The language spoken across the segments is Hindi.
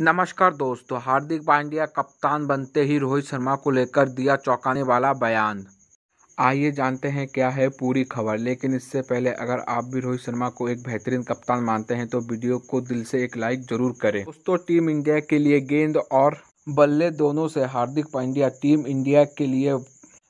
नमस्कार दोस्तों हार्दिक पांड्या कप्तान बनते ही रोहित शर्मा को लेकर दिया चौंकाने वाला बयान आइए जानते हैं क्या है पूरी खबर लेकिन इससे पहले अगर आप भी रोहित शर्मा को एक बेहतरीन कप्तान मानते हैं तो वीडियो को दिल से एक लाइक जरूर करें दोस्तों टीम इंडिया के लिए गेंद और बल्ले दोनों से हार्दिक पांड्या टीम इंडिया के लिए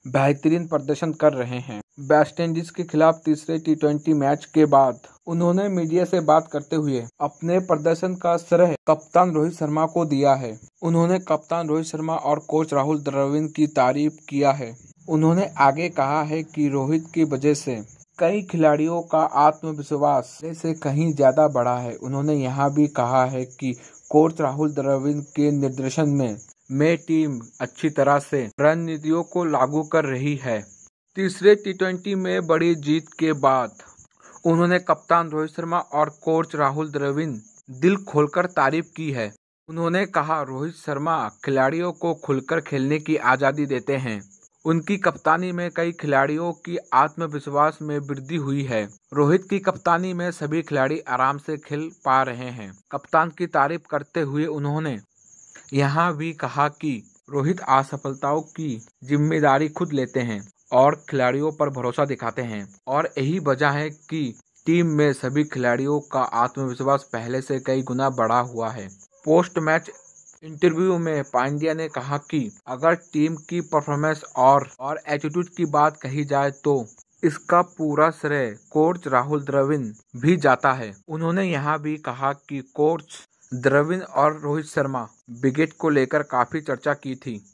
बेहतरीन प्रदर्शन कर रहे हैं वेस्टइंडीज के खिलाफ तीसरे टी मैच के बाद उन्होंने मीडिया से बात करते हुए अपने प्रदर्शन का श्रेय कप्तान रोहित शर्मा को दिया है उन्होंने कप्तान रोहित शर्मा और कोच राहुल द्रविड़ की तारीफ किया है उन्होंने आगे कहा है कि रोहित की वजह से कई खिलाड़ियों का आत्मविश्वास से कहीं ज्यादा बढ़ा है उन्होंने यहाँ भी कहा है कि कोच राहुल द्रविड़ के निर्देशन में मैं टीम अच्छी तरह से रणनीतियों को लागू कर रही है तीसरे टी में बड़ी जीत के बाद उन्होंने कप्तान रोहित शर्मा और कोच राहुल द्रविंद दिल खोलकर तारीफ की है उन्होंने कहा रोहित शर्मा खिलाड़ियों को खुलकर खेलने की आज़ादी देते हैं उनकी कप्तानी में कई खिलाड़ियों की आत्मविश्वास में वृद्धि हुई है रोहित की कप्तानी में सभी खिलाड़ी आराम से खेल पा रहे हैं कप्तान की तारीफ करते हुए उन्होंने यहाँ भी कहा कि रोहित असफलताओं की जिम्मेदारी खुद लेते हैं और खिलाड़ियों पर भरोसा दिखाते हैं और यही वजह है कि टीम में सभी खिलाड़ियों का आत्मविश्वास पहले से कई गुना बढ़ा हुआ है पोस्ट मैच इंटरव्यू में पांड्या ने कहा कि अगर टीम की परफॉर्मेंस और और एटीट्यूड की बात कही जाए तो इसका पूरा श्रेय कोच राहुल द्रविन भी जाता है उन्होंने यहाँ भी कहा कि कोच द्रविन और रोहित शर्मा विकेट को लेकर काफी चर्चा की थी